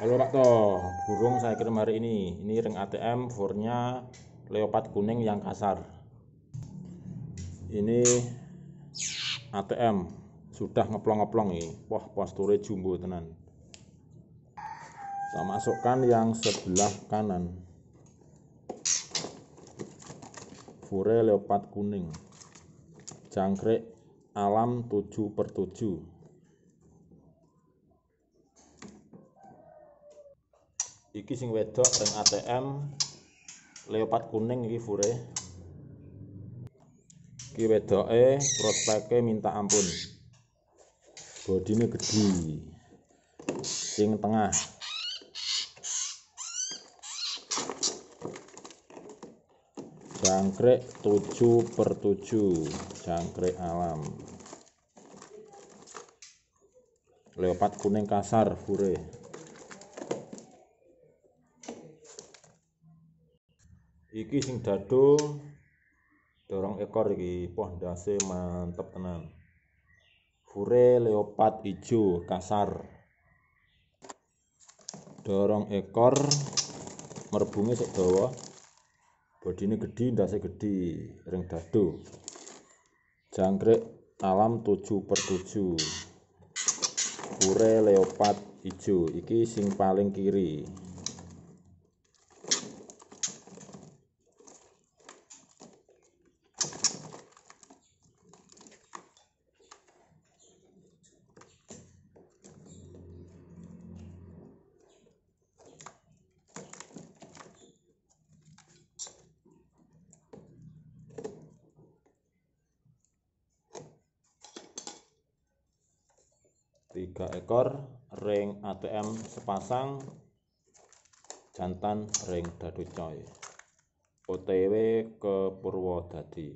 Halo Pak Toh, burung saya kirim hari ini. Ini ring ATM furnya leopard kuning yang kasar. Ini ATM sudah ngeplong-ngeplong nih. Wah, posture jumbo tenan. Kita masukkan yang sebelah kanan. Fure leopard kuning. Jangkrik alam 7 per 7 iki sing wedok ring ATM leopard kuning iki fure iki wedoke prospeke minta ampun bodine gede sing tengah jangkrik 7 per 7 jangkrik alam leopard kuning kasar fure iki sing dadu dorong ekor iki pondase mantep tenan fure leopard ijo kasar dorong ekor merbunge sok dawa ini gede, ndase gede. ring dadu. jangkrik alam 7 per 7 fure leopard ijo iki sing paling kiri tiga ekor ring ATM sepasang jantan ring dadu coy OTW ke Purwodadi